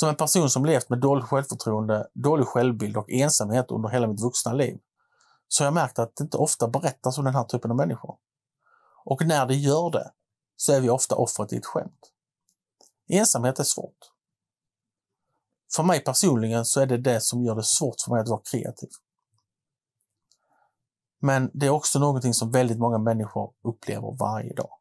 Som en person som levt med dåligt självförtroende, dålig självbild och ensamhet under hela mitt vuxna liv så har jag märkt att det inte ofta berättas om den här typen av människor. Och när det gör det så är vi ofta offret i ett skämt. Ensamhet är svårt. För mig personligen så är det det som gör det svårt för mig att vara kreativ. Men det är också någonting som väldigt många människor upplever varje dag.